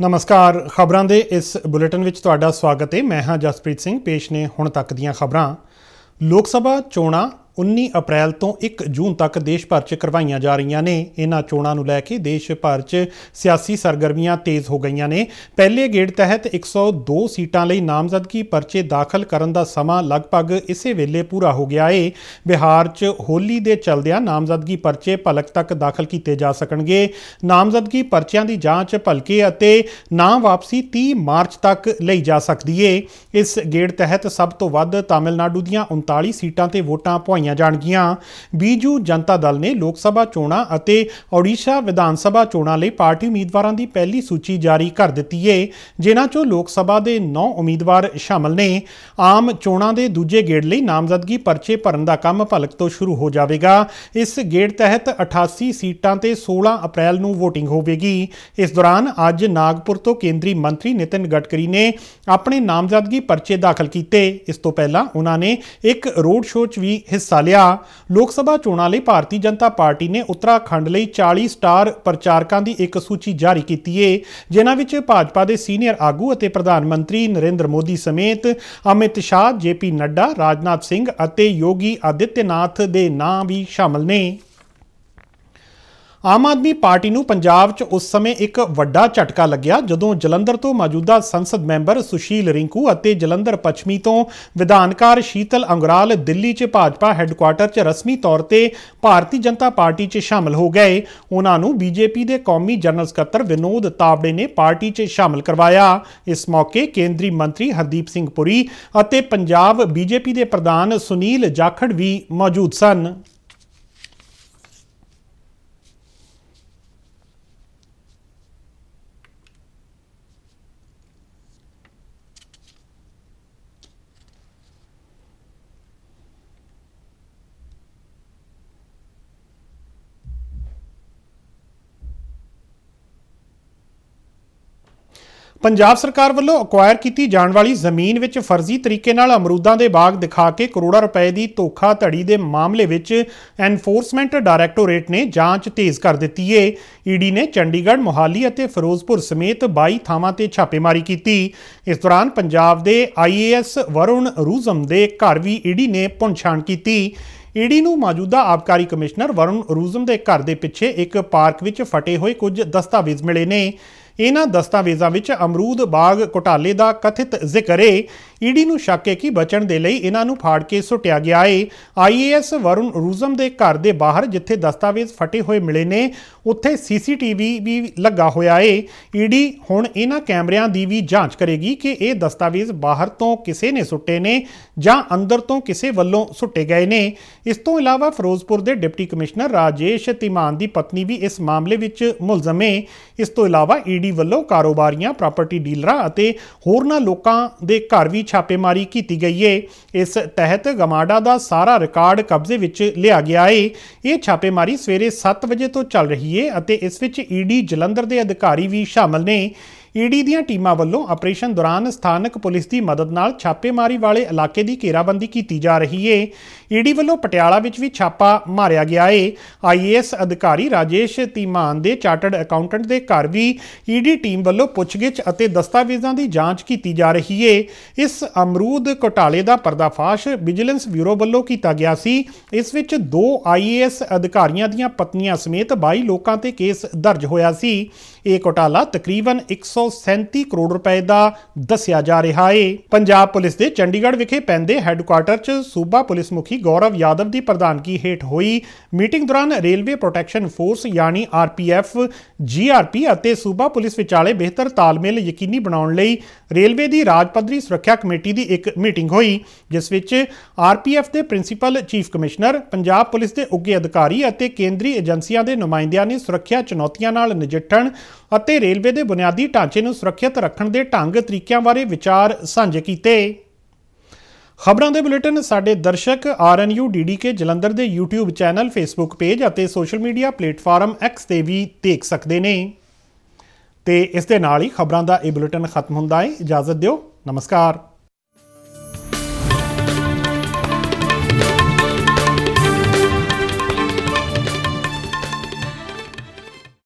ਨਮਸਕਾਰ ਖਬਰਾਂ ਦੇ ਇਸ ਬੁਲੇਟਿਨ ਵਿੱਚ ਤੁਹਾਡਾ ਸਵਾਗਤ ਹੈ ਮੈਂ ਹਾਂ ਜਸਪ੍ਰੀਤ ਸਿੰਘ ਪੇਸ਼ ਨੇ ਹੁਣ ਤੱਕ ਦੀਆਂ ਖਬਰਾਂ ਲੋਕ ਸਭਾ ਚੋਣਾਂ 19 ਅਪ੍ਰੈਲ ਤੋਂ 1 ਜੂਨ ਤੱਕ ਦੇਸ਼ ਭਰ 'ਚ ਕਰਵਾਈਆਂ ਜਾ ਰਹੀਆਂ ਨੇ ਇਹਨਾਂ ਚੋਣਾਂ ਨੂੰ ਲੈ ਕੇ ਦੇਸ਼ ਭਰ 'ਚ ਸਿਆਸੀ ਸਰਗਰਮੀਆਂ ਤੇਜ਼ ਹੋ ਗਈਆਂ ਨੇ ਪਹਿਲੇ ਗੇੜ ਤਹਿਤ 102 ਸੀਟਾਂ ਲਈ ਨਾਮਜ਼ਦਗੀ ਪਰਚੇ ਦਾਖਲ ਕਰਨ ਦਾ ਸਮਾਂ ਲਗਭਗ ਇਸੇ ਵੇਲੇ ਪੂਰਾ ਹੋ ਗਿਆ ਏ ਬਿਹਾਰ 'ਚ ਹੋਲੀ ਦੇ ਚਲਦਿਆਂ ਨਾਮਜ਼ਦਗੀ ਪਰਚੇ ਭਲਕ ਤੱਕ ਦਾਖਲ ਕੀਤੇ ਜਾ ਸਕਣਗੇ ਨਾਮਜ਼ਦਗੀ ਪਰਚਿਆਂ ਦੀ ਜਾਂਚ ਭਲਕੇ ਅਤੇ ਨਾਂ ਵਾਪਸੀ 30 ਮਾਰਚ ਤੱਕ ਲਈ ਜਾ ਸਕਦੀ ਏ ਇਸ ਗੇੜ ਤਹਿਤ ਸਭ ਤੋਂ ਵੱਧ ਤਾਮਿਲਨਾਡੂ ਦੀਆਂ 39 ਸੀਟਾਂ ਤੇ ਵੋਟਾਂ ਪਵਾਈਆਂ ਕਰਵਾਈਆਂ ਜਾਣਗੀਆਂ ਬੀਜੂ ਜਨਤਾ ਦਲ ਨੇ ਲੋਕ ਸਭਾ ਚੋਣਾਂ ਅਤੇ ਓਡੀਸ਼ਾ ਵਿਧਾਨ ਸਭਾ ਚੋਣਾਂ ਲਈ ਪਾਰਟੀ ਉਮੀਦਵਾਰਾਂ ਦੀ ਪਹਿਲੀ ਸੂਚੀ ਜਾਰੀ ਕਰ ਦਿੱਤੀ ਏ ਜਿਨ੍ਹਾਂ 'ਚੋਂ ਲੋਕ ਸਭਾ ਦੇ 9 ਉਮੀਦਵਾਰ ਸ਼ਾਮਲ ਨੇ ਆਮ ਚੋਣਾਂ ਦੇ ਦੂਜੇ ਗੇੜ ਲਈ ਨਾਮਜ਼ਦਗੀ ਪਰਚੇ ਭਰਨ ਦਾ ਕੰਮ ਭਲਕ ਤੋਂ ਸ਼ੁਰੂ ਹੋ ਜਾਵੇਗਾ ਇਸ ਗੇੜ ਤਹਿਤ 88 ਸੀਟਾਂ ਤੇ 16 ਅਪ੍ਰੈਲ ਨੂੰ VOTING ਹੋਵੇਗੀ ਇਸ ਦੌਰਾਨ ਅੱਜ ਨਾਗਪੁਰ ਤੋਂ ਕੇਂਦਰੀ ਮੰਤਰੀ ਨਿਤਿਨ ਗਡਕਰੀ ਨੇ ਆਪਣੇ ਨਾਮਜ਼ਦਗੀ ਪਰਚੇ ਦਾਖਲ ਕੀਤੇ ਇਸ ਤੋਂ ਪਹਿਲਾਂ ਉਹਨਾਂ ਨੇ ਇੱਕ ਰੋਡ ਸ਼ੋਅ 'ਚ ਵੀ ਹਿੱਸਾ ਹਿੱਸਾ ਲਿਆ ਲੋਕ ਸਭਾ ਚੋਣਾਂ ਲਈ ਭਾਰਤੀ ਜਨਤਾ ਪਾਰਟੀ ਨੇ ਉੱਤਰਾਖੰਡ ਲਈ 40 ਸਟਾਰ ਪ੍ਰਚਾਰਕਾਂ ਦੀ ਇੱਕ ਸੂਚੀ ਜਾਰੀ ਕੀਤੀ ਏ ਜਿਨ੍ਹਾਂ ਵਿੱਚ ਭਾਜਪਾ ਦੇ ਸੀਨੀਅਰ ਆਗੂ ਅਤੇ ਪ੍ਰਧਾਨ ਮੰਤਰੀ ਨਰਿੰਦਰ ਮੋਦੀ ਸਮੇਤ ਅਮਿਤ ਸ਼ਾਹ, ਜੇਪੀ ਨੱਡਾ, ਰਾਜਨਾਥ ਸਿੰਘ ਅਤੇ ਯੋਗੀ ਆਦਿੱਤਿਆਨਾਥ ਦੇ ਨਾਂ ਵੀ ਸ਼ਾਮਲ ਨੇ। ਆਮ ਆਦਮੀ ਪਾਰਟੀ ਨੂੰ ਪੰਜਾਬ 'ਚ ਉਸ ਸਮੇਂ ਇੱਕ ਵੱਡਾ ਝਟਕਾ ਲੱਗਿਆ ਜਦੋਂ ਜਲੰਧਰ ਤੋਂ ਮੌਜੂਦਾ ਸੰਸਦ ਮੈਂਬਰ ਸੁਸ਼ੀਲ ਰਿੰਕੂ ਅਤੇ ਜਲੰਧਰ ਪੱਛਮੀ ਤੋਂ ਵਿਧਾਨਕਾਰ ਸ਼ੀਤਲ ਅੰਗਰਾਲ ਦਿੱਲੀ 'ਚ ਭਾਜਪਾ ਹੈੱਡਕੁਆਰਟਰ 'ਚ ਰਸਮੀ ਤੌਰ ਤੇ ਭਾਰਤੀ ਜਨਤਾ ਪਾਰਟੀ 'ਚ ਸ਼ਾਮਲ ਹੋ ਗਏ ਉਹਨਾਂ ਨੂੰ ਬੀਜੇਪੀ ਦੇ ਕੌਮੀ ਜਨਰਲ ਸਕੱਤਰ ਵਿਨੋਦ ਤਾਵੜੇ ਨੇ ਪਾਰਟੀ 'ਚ ਸ਼ਾਮਲ ਕਰਵਾਇਆ ਇਸ ਮੌਕੇ ਕੇਂਦਰੀ ਮੰਤਰੀ ਹਰਦੀਪ ਸਿੰਘ ਪੁਰੀ ਅਤੇ ਪੰਜਾਬ ਬੀਜੇਪੀ ਦੇ ਪ੍ਰਧਾਨ ਸੁਨੀਲ ਜਾਖੜ ਵੀ ਮੌਜੂਦ ਸਨ ਪੰਜਾਬ ਸਰਕਾਰ ਵੱਲੋਂ ਅਕਵਾਇਰ ਕੀਤੀ ਜਾਣ ਵਾਲੀ ਜ਼ਮੀਨ ਵਿੱਚ ਫਰਜ਼ੀ ਤਰੀਕੇ ਨਾਲ ਅਮਰੂਦਾਂ ਦੇ ਬਾਗ ਦਿਖਾ ਕੇ ਕਰੋੜਾਂ ਰੁਪਏ ਦੀ ਧੋਖਾ ਧੜੀ ਦੇ ਮਾਮਲੇ ਵਿੱਚ ਐਨਫੋਰਸਮੈਂਟ ਡਾਇਰੈਕਟੋਰੇਟ ਨੇ ਜਾਂਚ ਤੇਜ਼ ਕਰ ਦਿੱਤੀ ਏ ਈਡੀ e ਨੇ ਚੰਡੀਗੜ੍ਹ ਮੋਹਾਲੀ ਅਤੇ ਫਿਰੋਜ਼ਪੁਰ ਸਮੇਤ 22 ਥਾਵਾਂ ਤੇ ਛਾਪੇਮਾਰੀ ਕੀਤੀ ਇਸ ਦੌਰਾਨ ਪੰਜਾਬ ਦੇ ਆਈਏਐਸ ਵਰੁਣ ਰੂਜ਼ਮ ਦੇ ਘਰ ਵੀ ਈਡੀ e ਨੇ ਪਹੁੰਚਾਣ ਕੀਤੀ ਈਡੀ e ਨੂੰ ਮੌਜੂਦਾ ਆਬਕਾਰੀ ਕਮਿਸ਼ਨਰ ਵਰੁਣ ਰੂਜ਼ਮ ਦੇ ਘਰ ਦੇ ਪਿੱਛੇ ਇੱਕ ਪਾਰਕ ਵਿੱਚ ਫਟੇ ਹੋਏ ਕੁਝ ਦਸਤਾਵੇਜ਼ ਮਿਲੇ ਨੇ ਇਹਨਾਂ ਦਸਤਾਵੇਜ਼ਾਂ ਵਿੱਚ ਅਮਰੂਦ ਬਾਗ ਘੁਟਾਲੇ ਦਾ ਕਥਿਤ ਜ਼ਿਕਰ ਹੈ ਈਡੀ ਨੂੰ ਸ਼ੱਕ ਹੈ ਕਿ ਬਚਣ ਦੇ ਲਈ ਇਹਨਾਂ ਨੂੰ ਫਾੜ ਕੇ ਸੁੱਟਿਆ ਗਿਆ ਹੈ ਆਈਏਐਸ ਵਰੁਣ ਰੂਜ਼ਮ ਦੇ ਘਰ ਦੇ ਬਾਹਰ ਜਿੱਥੇ ਦਸਤਾਵੇਜ਼ ਫਟੇ ਹੋਏ ਮਿਲੇ ਨੇ ਉੱਥੇ ਸੀਸੀਟੀਵੀ ਵੀ ਲੱਗਾ ਹੋਇਆ ਹੈ ਈਡੀ ਹੁਣ ਇਹਨਾਂ ਕੈਮਰਿਆਂ ਦੀ ਵੀ ਜਾਂਚ ਕਰੇਗੀ ਕਿ ਇਹ ਦਸਤਾਵੇਜ਼ ਬਾਹਰ ਤੋਂ ਕਿਸੇ ਨੇ ਸੁੱਟੇ ਨੇ ਜਾਂ ਅੰਦਰ ਤੋਂ ਕਿਸੇ ਵੱਲੋਂ ਸੁੱਟੇ ਗਏ ਨੇ ਇਸ ਤੋਂ ਇਲਾਵਾ ਫਿਰੋਜ਼ਪੁਰ ਦੇ ਡਿਪਟੀ ਕਮਿਸ਼ਨਰ ਰਾਜੇਸ਼ ਤਿਮਾਨ ਦੀ ਪਤਨੀ ਵੀ ਇਸ ਮਾਮਲੇ ਵਿੱਚ ਮੁਲਜ਼ਮ ਹੈ ਇਸ ਤੋਂ ਇਲਾਵਾ ਈਡੀ ਵੱਲੋਂ ਕਾਰੋਬਾਰੀਆਂ ਪ੍ਰਾਪਰਟੀ ਡੀਲਰਾਂ ਅਤੇ ਹੋਰਨਾਂ ਲੋਕਾਂ ਦੇ ਘਰ ਵੀ ਛਾਪੇਮਾਰੀ ਕੀਤੀ ਗਈ ਏ ਇਸ ਤਹਿਤ ਗਮਾਡਾ ਦਾ ਸਾਰਾ ਰਿਕਾਰਡ ਕਬਜ਼ੇ ਵਿੱਚ ਲਿਆ ਗਿਆ ਏ ਇਹ ਛਾਪੇਮਾਰੀ ਸਵੇਰੇ 7 ਵਜੇ ਤੋਂ ਚੱਲ ਰਹੀ ਏ ਅਤੇ ਇਸ ਵਿੱਚ ਈਡੀ ਜਲੰਧਰ ਦੇ ਅਧਿਕਾਰੀ ਵੀ ਸ਼ਾਮਲ ਨੇ ਈਡੀ ਦੀਆਂ ਟੀਮਾਂ ਵੱਲੋਂ ਆਪਰੇਸ਼ਨ ਦੌਰਾਨ ਸਥਾਨਕ ਪੁਲਿਸ ਦੀ ਮਦਦ ਨਾਲ ਛਾਪੇਮਾਰੀ ਵਾਲੇ ਇਲਾਕੇ ਦੀ ਘੇਰਾਬੰਦੀ ਕੀਤੀ ਜਾ ਰਹੀ ਏ ਈਡੀ ਵੱਲੋਂ ਪਟਿਆਲਾ ਵਿੱਚ ਵੀ ਛਾਪਾ ਮਾਰਿਆ ਗਿਆ ਏ ਆਈਏਐਸ ਅਧਿਕਾਰੀ ਰਾਜੇਸ਼ ਤੀਮਾਨ ਦੇ ਚਾਰਟਰਡ ਅਕਾਊਂਟੈਂਟ ਦੇ ਘਰ ਵੀ ਈਡੀ ਟੀਮ ਵੱਲੋਂ ਪੁੱਛਗਿੱਛ ਅਤੇ ਦਸਤਾਵੇਜ਼ਾਂ ਦੀ ਜਾਂਚ ਕੀਤੀ ਜਾ ਰਹੀ ਏ ਇਸ ਅਮਰੂਦ ਘੁਟਾਲੇ ਦਾ ਪਰਦਾਫਾਸ਼ ਵਿਜੀਲੈਂਸ ਬਿਊਰੋ ਵੱਲੋਂ ਕੀਤਾ ਗਿਆ ਸੀ ਇਸ ਵਿੱਚ ਦੋ ਆਈਏਐਸ ਅਧਿਕਾਰੀਆਂ ਦੀਆਂ ਪਤਨੀਆਂ ਸਮੇਤ 22 ਲੋਕਾਂ ਤੇ ਕੇਸ ਦਰਜ ਹੋਇਆ ਸੀ ਇਹ ਘੁਟਾਲਾ ਤਕਰੀਬਨ 100 37 ਕਰੋੜ ਰੁਪਏ ਦਾ ਦੱਸਿਆ ਜਾ ਰਿਹਾ ਹੈ ਪੰਜਾਬ ਪੁਲਿਸ ਦੇ ਚੰਡੀਗੜ੍ਹ ਵਿਖੇ ਪੈਂਦੇ ਹੈੱਡਕੁਆਟਰ 'ਚ ਸੂਬਾ ਪੁਲਿਸ ਮੁਖੀ ਗੌਰਵ ਯਾਦਵ ਦੀ ਪ੍ਰਧਾਨਗੀ ਹੇਠ ਹੋਈ ਮੀਟਿੰਗ ਦੌਰਾਨ ਰੇਲਵੇ ਪ੍ਰੋਟੈਕਸ਼ਨ ਫੋਰਸ ਯਾਨੀ ਆਰਪੀਐਫ ਜੀਆਰਪੀ ਅਤੇ ਸੂਬਾ ਪੁਲਿਸ ਵਿਚਾਲੇ ਬਿਹਤਰ ਤਾਲਮੇਲ ਯਕੀਨੀ ਬਣਾਉਣ ਲਈ ਰੇਲਵੇ ਦੀ ਰਾਜ ਸੁਰੱਖਿਆ ਕਮੇਟੀ ਦੀ ਇੱਕ ਮੀਟਿੰਗ ਹੋਈ ਜਿਸ ਵਿੱਚ ਆਰਪੀਐਫ ਦੇ principal chief commissioner Punjab police ਦੇ ਉੱਗੇ ਅਧਿਕਾਰੀ ਅਤੇ ਕੇਂਦਰੀ ਏਜੰਸੀਆਂ ਦੇ ਨੁਮਾਇੰਦਿਆਂ ਨੇ ਸੁਰੱਖਿਆ ਚੁਣੌਤੀਆਂ ਨਾਲ ਨਜਿੱਠਣ ਅਤੇ ਰੇਲਵੇ ਦੇ ਬੁਨਿਆਦੀ ਢਾਂਚੇ ਢਾਂਚੇ ਨੂੰ ਸੁਰੱਖਿਅਤ ਰੱਖਣ ਦੇ ਢੰਗ ਤਰੀਕਿਆਂ ਬਾਰੇ ਵਿਚਾਰ ਸਾਂਝੇ ਕੀਤੇ ਖਬਰਾਂ ਦੇ ਬੁਲੇਟਿਨ ਸਾਡੇ ਦਰਸ਼ਕ RNU DDK ਜਲੰਧਰ ਦੇ YouTube ਚੈਨਲ Facebook ਪੇਜ ਅਤੇ ਸੋਸ਼ਲ ਮੀਡੀਆ ਪਲੇਟਫਾਰਮ X ਤੇ ਵੀ ਦੇਖ ਸਕਦੇ ਨੇ ਤੇ ਇਸ ਦੇ ਨਾਲ ਹੀ ਖਬਰਾਂ ਦਾ ਇਹ ਬੁਲੇਟਿਨ ਖਤਮ ਹੁੰਦਾ ਹੈ ਇਜਾਜ਼ਤ ਦਿਓ ਨਮਸਕਾਰ